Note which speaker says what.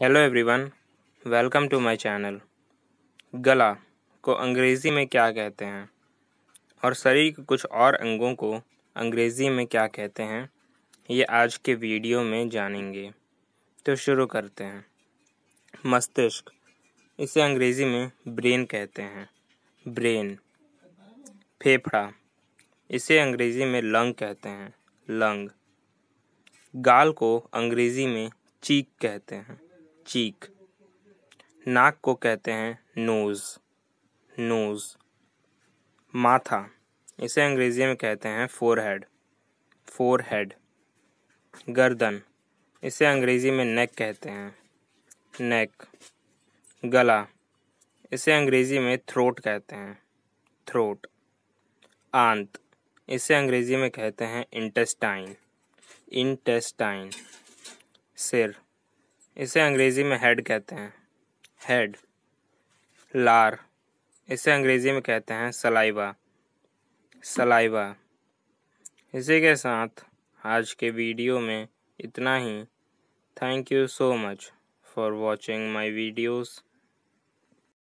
Speaker 1: hello everyone welcome to my channel गला को अंग्रेज़ी में क्या कहते हैं और शरीर के कुछ और अंगों को अंग्रेज़ी में क्या कहते हैं ये आज के वीडियो में जानेंगे तो शुरू करते हैं मस्तिष्क इसे अंग्रेज़ी में ब्रेन कहते हैं ब्रेन फेफड़ा इसे अंग्रेज़ी में लंग कहते हैं लंग गाल को अंग्रेज़ी में चीक कहते हैं चीक नाक को कहते हैं नोज़ नोज़ माथा इसे अंग्रेजी में कहते हैं फोरहेड फोरहेड गर्दन इसे अंग्रेजी में नेक कहते हैं नेक गला इसे अंग्रेजी में थ्रोट कहते हैं थ्रोट आंत इसे अंग्रेजी में कहते हैं इंटेस्टाइन इंटेस्टाइन सिर इसे अंग्रेज़ी में हेड कहते हैं हेड लार इसे अंग्रेज़ी में कहते हैं सलाइवा सलाइवा इसी के साथ आज के वीडियो में इतना ही thank you so much for watching my videos